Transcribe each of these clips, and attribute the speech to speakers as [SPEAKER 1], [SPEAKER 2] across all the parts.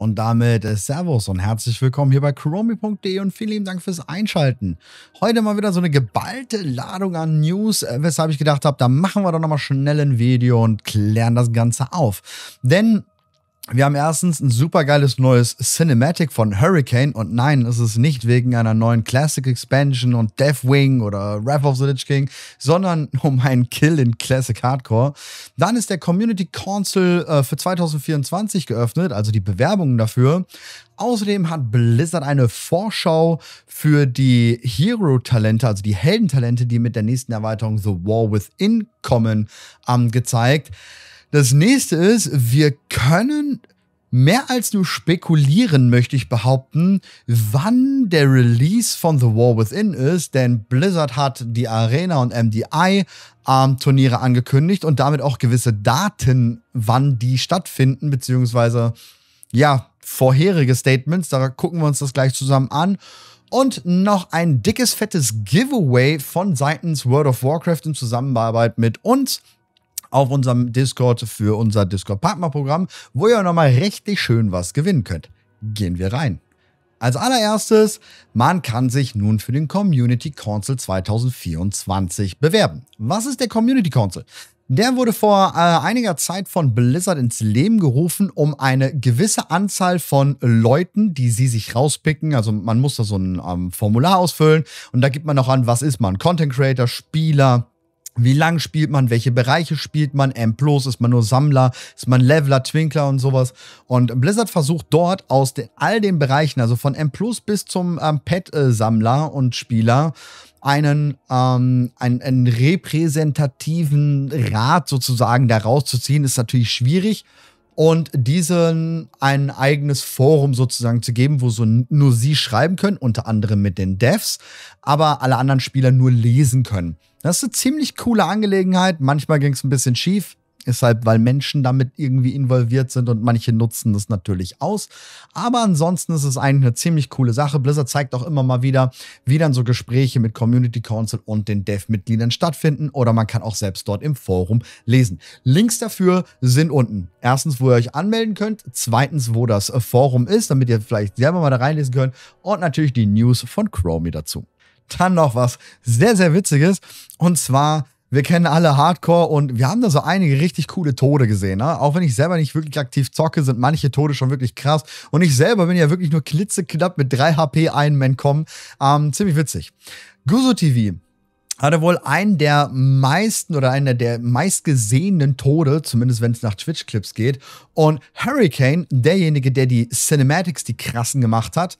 [SPEAKER 1] Und damit Servus und herzlich willkommen hier bei chromi.de und vielen lieben Dank fürs Einschalten. Heute mal wieder so eine geballte Ladung an News, äh, weshalb ich gedacht habe, da machen wir doch nochmal schnell ein Video und klären das Ganze auf. Denn wir haben erstens ein supergeiles neues Cinematic von Hurricane und nein, es ist nicht wegen einer neuen Classic Expansion und Deathwing oder Wrath of the Lich King, sondern um einen Kill in Classic Hardcore. Dann ist der Community Council äh, für 2024 geöffnet, also die Bewerbungen dafür. Außerdem hat Blizzard eine Vorschau für die Hero-Talente, also die Heldentalente, die mit der nächsten Erweiterung The War Within kommen, ähm, gezeigt. Das nächste ist, wir können mehr als nur spekulieren, möchte ich behaupten, wann der Release von The War Within ist, denn Blizzard hat die Arena und MDI ähm, Turniere angekündigt und damit auch gewisse Daten, wann die stattfinden, beziehungsweise ja, vorherige Statements, da gucken wir uns das gleich zusammen an. Und noch ein dickes, fettes Giveaway von seitens World of Warcraft in Zusammenarbeit mit uns auf unserem Discord für unser Discord-Partnerprogramm, wo ihr nochmal richtig schön was gewinnen könnt. Gehen wir rein. Als allererstes, man kann sich nun für den Community Council 2024 bewerben. Was ist der Community Council? Der wurde vor äh, einiger Zeit von Blizzard ins Leben gerufen, um eine gewisse Anzahl von Leuten, die sie sich rauspicken. Also man muss da so ein ähm, Formular ausfüllen und da gibt man noch an, was ist man? Content Creator, Spieler, wie lang spielt man? Welche Bereiche spielt man? M Plus, ist man nur Sammler? Ist man Leveler, Twinkler und sowas? Und Blizzard versucht dort aus den, all den Bereichen, also von M Plus bis zum ähm, Pet-Sammler und Spieler, einen, ähm, einen, einen repräsentativen Rat sozusagen da rauszuziehen, ist natürlich schwierig und diesen ein eigenes Forum sozusagen zu geben, wo so nur sie schreiben können, unter anderem mit den Devs, aber alle anderen Spieler nur lesen können. Das ist eine ziemlich coole Angelegenheit. Manchmal ging es ein bisschen schief, ist halt, weil Menschen damit irgendwie involviert sind und manche nutzen das natürlich aus. Aber ansonsten ist es eigentlich eine ziemlich coole Sache. Blizzard zeigt auch immer mal wieder, wie dann so Gespräche mit Community Council und den Dev-Mitgliedern stattfinden oder man kann auch selbst dort im Forum lesen. Links dafür sind unten. Erstens, wo ihr euch anmelden könnt, zweitens, wo das Forum ist, damit ihr vielleicht selber mal da reinlesen könnt und natürlich die News von Chromie dazu. Dann noch was sehr, sehr Witziges und zwar wir kennen alle Hardcore und wir haben da so einige richtig coole Tode gesehen. Ne? Auch wenn ich selber nicht wirklich aktiv zocke, sind manche Tode schon wirklich krass. Und ich selber bin ja wirklich nur klitzeknapp mit 3 HP Iron Man kommen. Ähm, ziemlich witzig. Guzo TV hatte wohl einen der meisten oder einer der meistgesehenen Tode, zumindest wenn es nach Twitch-Clips geht. Und Hurricane, derjenige, der die Cinematics, die krassen gemacht hat,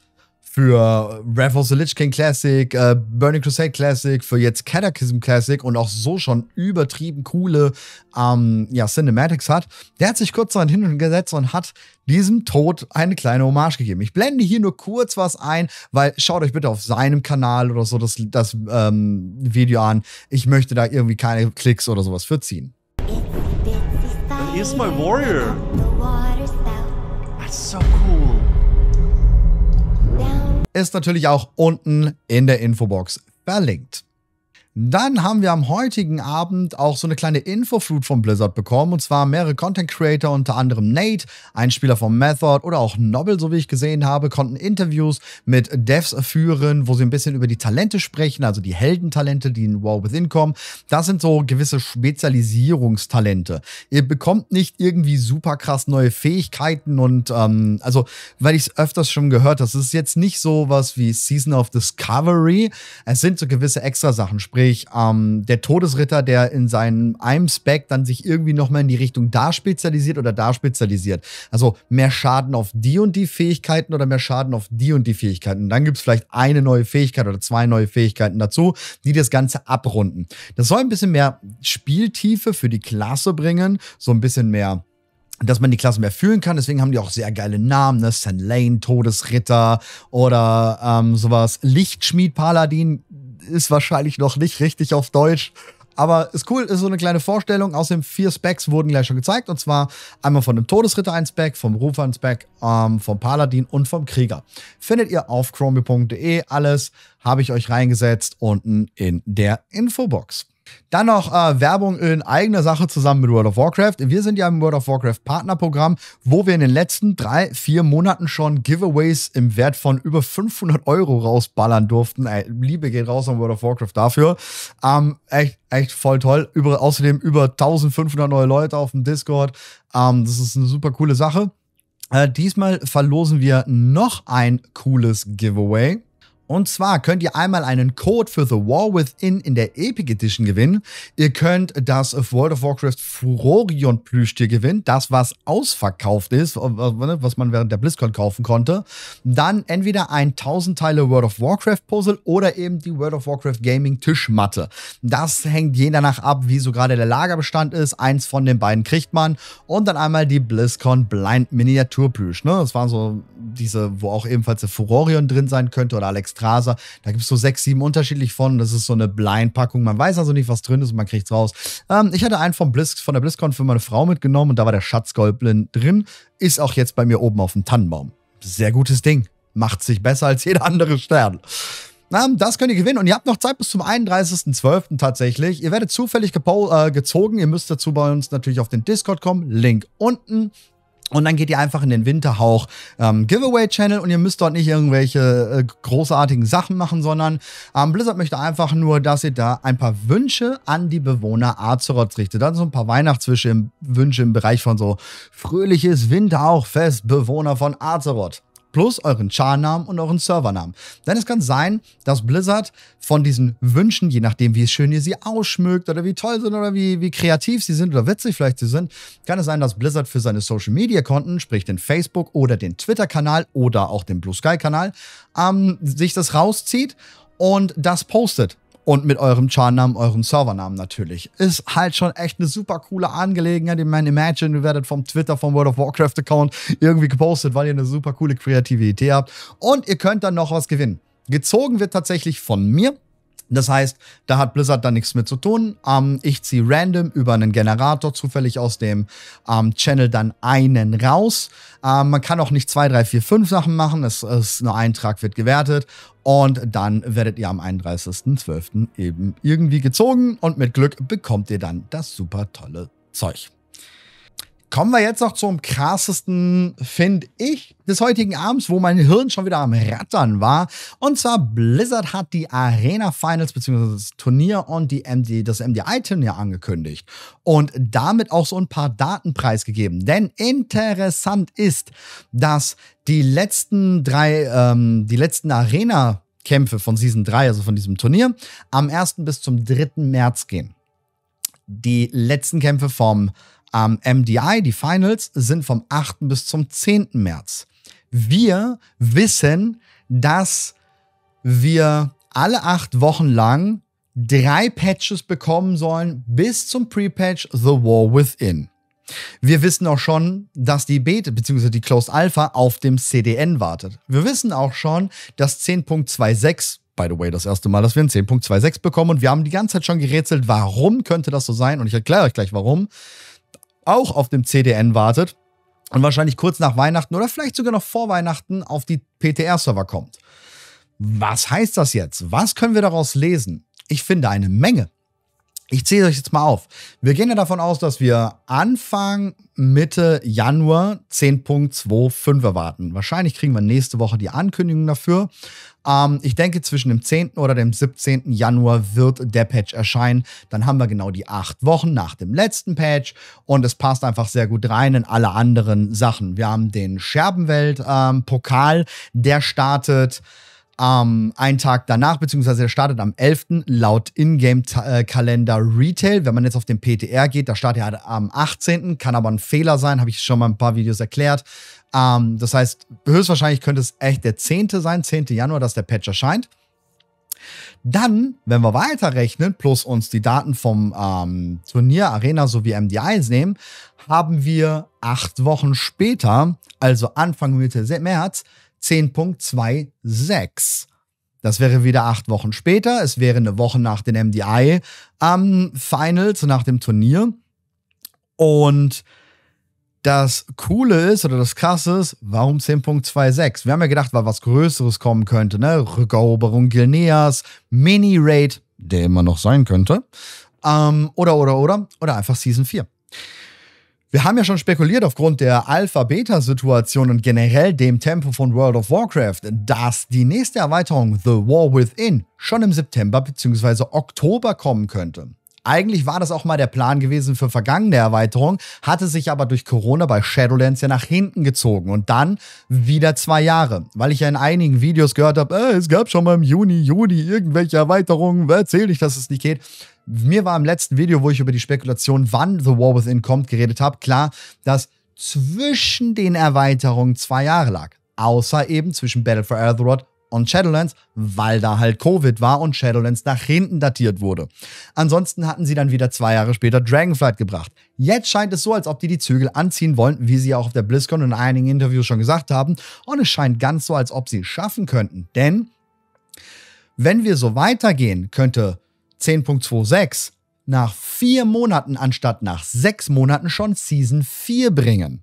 [SPEAKER 1] für Wrath of the Lich King Classic, äh, Burning Crusade Classic, für jetzt Catechism Classic und auch so schon übertrieben coole ähm, ja, Cinematics hat, der hat sich kurz dahin gesetzt und hat diesem Tod eine kleine Hommage gegeben. Ich blende hier nur kurz was ein, weil schaut euch bitte auf seinem Kanal oder so das, das ähm, Video an. Ich möchte da irgendwie keine Klicks oder sowas für ziehen. He's my warrior. That's so cool ist natürlich auch unten in der Infobox verlinkt. Dann haben wir am heutigen Abend auch so eine kleine Infoflut von Blizzard bekommen und zwar mehrere Content Creator, unter anderem Nate, ein Spieler von Method oder auch Nobel, so wie ich gesehen habe, konnten Interviews mit Devs führen, wo sie ein bisschen über die Talente sprechen, also die Heldentalente, die in War Within kommen. Das sind so gewisse Spezialisierungstalente. Ihr bekommt nicht irgendwie super krass neue Fähigkeiten und ähm, also, weil ich es öfters schon gehört habe, es ist jetzt nicht so was wie Season of Discovery. Es sind so gewisse extra Sachen, sprich sprich ähm, der Todesritter, der in seinem einem Spec dann sich irgendwie nochmal in die Richtung da spezialisiert oder da spezialisiert. Also mehr Schaden auf die und die Fähigkeiten oder mehr Schaden auf die und die Fähigkeiten. Und dann gibt es vielleicht eine neue Fähigkeit oder zwei neue Fähigkeiten dazu, die das Ganze abrunden. Das soll ein bisschen mehr Spieltiefe für die Klasse bringen, so ein bisschen mehr dass man die Klasse mehr fühlen kann. Deswegen haben die auch sehr geile Namen, ne? San Lane, Todesritter oder ähm, sowas. Lichtschmied Paladin ist wahrscheinlich noch nicht richtig auf Deutsch. Aber ist cool, ist so eine kleine Vorstellung. Außerdem vier Specs wurden gleich schon gezeigt. Und zwar einmal von dem Todesritter ein Spec, vom Rufer ein Spec, ähm, vom Paladin und vom Krieger. Findet ihr auf chromie.de. Alles habe ich euch reingesetzt unten in der Infobox. Dann noch äh, Werbung in eigener Sache zusammen mit World of Warcraft. Wir sind ja im World of Warcraft Partnerprogramm, wo wir in den letzten drei, vier Monaten schon Giveaways im Wert von über 500 Euro rausballern durften. Ey, Liebe geht raus an World of Warcraft dafür. Ähm, echt, echt voll toll. Über, außerdem über 1500 neue Leute auf dem Discord. Ähm, das ist eine super coole Sache. Äh, diesmal verlosen wir noch ein cooles Giveaway. Und zwar könnt ihr einmal einen Code für The War Within in der Epic Edition gewinnen. Ihr könnt das World of Warcraft Furorion Plüschtier gewinnen, das was ausverkauft ist, äh, äh, ne, was man während der BlizzCon kaufen konnte. Dann entweder ein 1000 Teile World of Warcraft Puzzle oder eben die World of Warcraft Gaming Tischmatte. Das hängt je danach ab, wie so gerade der Lagerbestand ist. Eins von den beiden kriegt man. Und dann einmal die BlizzCon Blind Miniaturplüsch. Ne? Das waren so diese, wo auch ebenfalls der Furorion drin sein könnte oder Alex Straße. Da gibt es so sechs, sieben unterschiedlich von. Das ist so eine Blindpackung. Man weiß also nicht, was drin ist und man kriegt es raus. Ähm, ich hatte einen vom Blizz, von der BlizzCon für meine Frau mitgenommen und da war der Schatzgoblin drin. Ist auch jetzt bei mir oben auf dem Tannenbaum. Sehr gutes Ding. Macht sich besser als jeder andere Stern. Ähm, das könnt ihr gewinnen und ihr habt noch Zeit bis zum 31.12. tatsächlich. Ihr werdet zufällig äh, gezogen. Ihr müsst dazu bei uns natürlich auf den Discord kommen. Link unten. Und dann geht ihr einfach in den Winterhauch ähm, Giveaway-Channel und ihr müsst dort nicht irgendwelche äh, großartigen Sachen machen, sondern ähm, Blizzard möchte einfach nur, dass ihr da ein paar Wünsche an die Bewohner Azeroths richtet. Dann also so ein paar Weihnachtswünsche im, Wünsche im Bereich von so fröhliches Winterhauchfest, Bewohner von Azeroth plus euren Char-Namen und euren Servernamen. Denn es kann sein, dass Blizzard von diesen Wünschen, je nachdem wie schön ihr sie ausschmückt oder wie toll sind oder wie, wie kreativ sie sind oder witzig vielleicht sie sind, kann es sein, dass Blizzard für seine Social-Media-Konten, sprich den Facebook- oder den Twitter-Kanal oder auch den Blue Sky-Kanal, ähm, sich das rauszieht und das postet und mit eurem Charnamen, eurem Servernamen natürlich. Ist halt schon echt eine super coole Angelegenheit. Ich meine, imagine, ihr werdet vom Twitter, vom World of Warcraft Account irgendwie gepostet, weil ihr eine super coole kreative Idee habt und ihr könnt dann noch was gewinnen. Gezogen wird tatsächlich von mir, das heißt, da hat Blizzard dann nichts mit zu tun. Ähm, ich ziehe random über einen Generator zufällig aus dem ähm, Channel dann einen raus. Ähm, man kann auch nicht zwei, drei, vier, fünf Sachen machen. Es ist nur ein Trag, wird gewertet. Und dann werdet ihr am 31.12. eben irgendwie gezogen. Und mit Glück bekommt ihr dann das super tolle Zeug. Kommen wir jetzt noch zum krassesten, finde ich, des heutigen Abends, wo mein Hirn schon wieder am Rattern war. Und zwar Blizzard hat die Arena Finals bzw. das Turnier und die MD, das MDI-Turnier angekündigt und damit auch so ein paar Daten preisgegeben. Denn interessant ist, dass die letzten drei, ähm, die letzten Arena Kämpfe von Season 3, also von diesem Turnier, am 1. bis zum 3. März gehen. Die letzten Kämpfe vom am MDI, die Finals, sind vom 8. bis zum 10. März. Wir wissen, dass wir alle acht Wochen lang drei Patches bekommen sollen bis zum Pre-Patch The War Within. Wir wissen auch schon, dass die Beta bzw. die Closed Alpha auf dem CDN wartet. Wir wissen auch schon, dass 10.26 by the way, das erste Mal, dass wir einen 10.26 bekommen und wir haben die ganze Zeit schon gerätselt, warum könnte das so sein und ich erkläre euch gleich warum auch auf dem CDN wartet und wahrscheinlich kurz nach Weihnachten oder vielleicht sogar noch vor Weihnachten auf die PTR-Server kommt. Was heißt das jetzt? Was können wir daraus lesen? Ich finde eine Menge. Ich zähle euch jetzt mal auf. Wir gehen ja davon aus, dass wir Anfang, Mitte Januar 10.25 erwarten. Wahrscheinlich kriegen wir nächste Woche die Ankündigung dafür. Ähm, ich denke, zwischen dem 10. oder dem 17. Januar wird der Patch erscheinen. Dann haben wir genau die acht Wochen nach dem letzten Patch und es passt einfach sehr gut rein in alle anderen Sachen. Wir haben den Scherbenwelt-Pokal, ähm, der startet ähm, einen Tag danach, beziehungsweise er startet am 11. laut Ingame-Kalender äh, Retail. Wenn man jetzt auf den PTR geht, da startet er am 18., kann aber ein Fehler sein, habe ich schon mal ein paar Videos erklärt. Ähm, das heißt, höchstwahrscheinlich könnte es echt der 10. sein, 10. Januar, dass der Patch erscheint. Dann, wenn wir weiterrechnen, plus uns die Daten vom ähm, Turnier, Arena sowie MDIs nehmen, haben wir acht Wochen später, also Anfang Mitte März, 10.26. Das wäre wieder acht Wochen später. Es wäre eine Woche nach den MDI ähm, Finals, nach dem Turnier. Und das Coole ist oder das Krasse ist, warum 10.26? Wir haben ja gedacht, weil was Größeres kommen könnte, ne? Rückeroberung Gilneas, Mini-Raid, der immer noch sein könnte. Ähm, oder, oder, oder. Oder einfach Season 4. Wir haben ja schon spekuliert aufgrund der Alpha-Beta-Situation und generell dem Tempo von World of Warcraft, dass die nächste Erweiterung The War Within schon im September bzw. Oktober kommen könnte. Eigentlich war das auch mal der Plan gewesen für vergangene Erweiterung, hatte sich aber durch Corona bei Shadowlands ja nach hinten gezogen und dann wieder zwei Jahre. Weil ich ja in einigen Videos gehört habe, äh, es gab schon mal im Juni, Juli irgendwelche Erweiterungen, erzähl nicht, dass es nicht geht. Mir war im letzten Video, wo ich über die Spekulation, wann The War Within kommt, geredet habe, klar, dass zwischen den Erweiterungen zwei Jahre lag. Außer eben zwischen Battle for Azeroth und Shadowlands, weil da halt Covid war und Shadowlands nach hinten datiert wurde. Ansonsten hatten sie dann wieder zwei Jahre später Dragonflight gebracht. Jetzt scheint es so, als ob die die Zügel anziehen wollen, wie sie auch auf der BlizzCon und in einigen Interviews schon gesagt haben. Und es scheint ganz so, als ob sie es schaffen könnten. Denn wenn wir so weitergehen, könnte 10.26 nach vier Monaten anstatt nach sechs Monaten schon Season 4 bringen.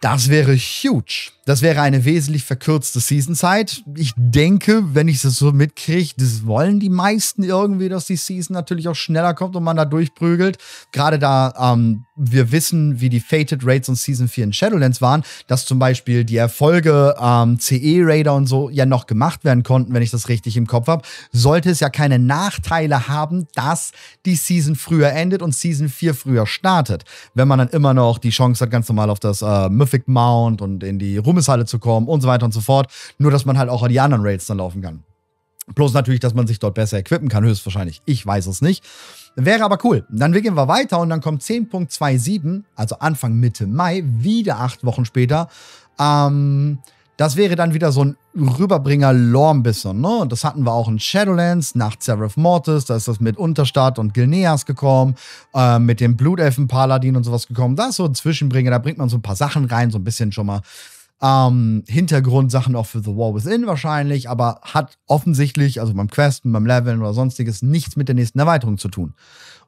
[SPEAKER 1] Das wäre huge. Das wäre eine wesentlich verkürzte Season-Zeit. Ich denke, wenn ich das so mitkriege, das wollen die meisten irgendwie, dass die Season natürlich auch schneller kommt und man da durchprügelt. Gerade da ähm, wir wissen, wie die Fated Raids und Season 4 in Shadowlands waren, dass zum Beispiel die Erfolge ähm, CE-Raider und so ja noch gemacht werden konnten, wenn ich das richtig im Kopf habe, sollte es ja keine Nachteile haben, dass die Season früher endet und Season 4 früher startet. Wenn man dann immer noch die Chance hat, ganz normal auf das äh, Mythic Mount und in die Rum Rummeshalle zu kommen und so weiter und so fort. Nur, dass man halt auch an die anderen Rails dann laufen kann. Bloß natürlich, dass man sich dort besser equippen kann, höchstwahrscheinlich. Ich weiß es nicht. Wäre aber cool. Dann gehen wir weiter und dann kommt 10.27, also Anfang Mitte Mai, wieder acht Wochen später. Ähm, das wäre dann wieder so ein Rüberbringer Lormbisson, ne? Und das hatten wir auch in Shadowlands nach Seraph Mortis, da ist das mit Unterstadt und Gilneas gekommen, äh, mit dem Blutelfen Paladin und sowas gekommen. Da ist so ein Zwischenbringer, da bringt man so ein paar Sachen rein, so ein bisschen schon mal ähm, Hintergrundsachen auch für The War Within wahrscheinlich, aber hat offensichtlich, also beim Questen, beim Leveln oder sonstiges, nichts mit der nächsten Erweiterung zu tun.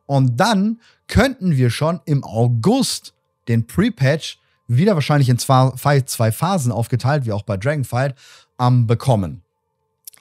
[SPEAKER 1] Und dann könnten wir schon im August den Pre-Patch wieder wahrscheinlich in zwei, zwei Phasen aufgeteilt, wie auch bei Dragonfight, ähm, bekommen.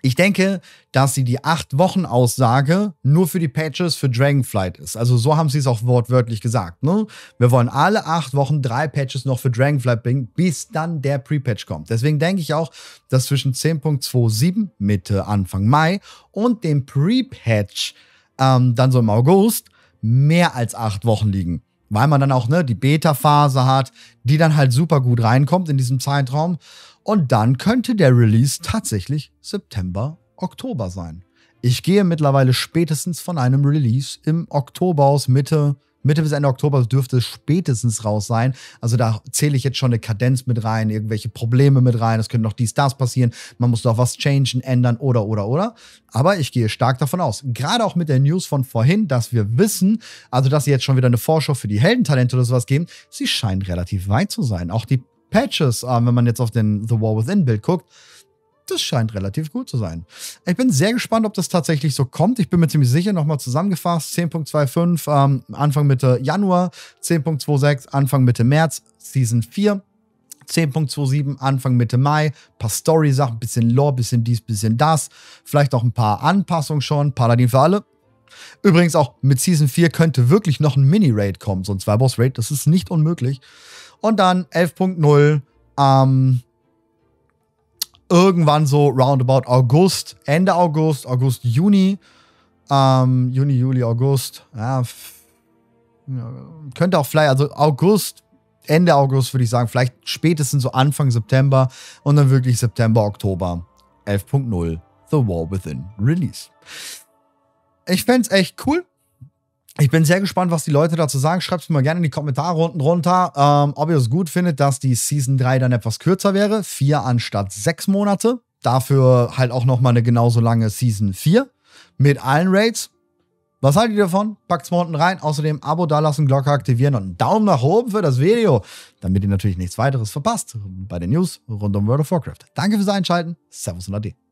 [SPEAKER 1] Ich denke, dass sie die 8-Wochen-Aussage nur für die Patches für Dragonflight ist. Also so haben sie es auch wortwörtlich gesagt. Ne? Wir wollen alle 8 Wochen drei Patches noch für Dragonflight bringen, bis dann der Pre-Patch kommt. Deswegen denke ich auch, dass zwischen 10.27 Mitte Anfang Mai und dem Pre-Patch ähm, dann so im August mehr als 8 Wochen liegen. Weil man dann auch ne, die Beta-Phase hat, die dann halt super gut reinkommt in diesem Zeitraum. Und dann könnte der Release tatsächlich September, Oktober sein. Ich gehe mittlerweile spätestens von einem Release im Oktober aus Mitte, Mitte bis Ende Oktober dürfte es spätestens raus sein. Also da zähle ich jetzt schon eine Kadenz mit rein, irgendwelche Probleme mit rein, es können noch dies, das passieren, man muss doch was changen, ändern oder, oder, oder. Aber ich gehe stark davon aus, gerade auch mit der News von vorhin, dass wir wissen, also dass sie jetzt schon wieder eine Vorschau für die Heldentalente oder sowas geben, sie scheinen relativ weit zu sein. Auch die Patches, äh, wenn man jetzt auf den The War Within Bild guckt, das scheint relativ gut zu sein. Ich bin sehr gespannt, ob das tatsächlich so kommt. Ich bin mir ziemlich sicher, nochmal zusammengefasst, 10.25 ähm, Anfang Mitte Januar, 10.26 Anfang Mitte März, Season 4. 10.27 Anfang Mitte Mai, paar Story-Sachen, bisschen Lore, bisschen dies, bisschen das, vielleicht auch ein paar Anpassungen schon, Paladin für alle. Übrigens auch mit Season 4 könnte wirklich noch ein Mini-Raid kommen, so ein Zwei-Boss-Raid, das ist nicht unmöglich. Und dann 11.0 ähm, irgendwann so roundabout August, Ende August, August, Juni, ähm, Juni, Juli, August, ja, könnte auch vielleicht, also August, Ende August würde ich sagen, vielleicht spätestens so Anfang September und dann wirklich September, Oktober 11.0 The War Within Release. Ich fände es echt cool ich bin sehr gespannt, was die Leute dazu sagen. Schreibt es mir mal gerne in die Kommentare unten runter, ähm, ob ihr es gut findet, dass die Season 3 dann etwas kürzer wäre. Vier anstatt sechs Monate. Dafür halt auch nochmal eine genauso lange Season 4 mit allen Raids. Was haltet ihr davon? Packt es mal unten rein. Außerdem Abo dalassen, Glocke aktivieren und einen Daumen nach oben für das Video, damit ihr natürlich nichts weiteres verpasst bei den News rund um World of Warcraft. Danke fürs Einschalten. Servus und Ade.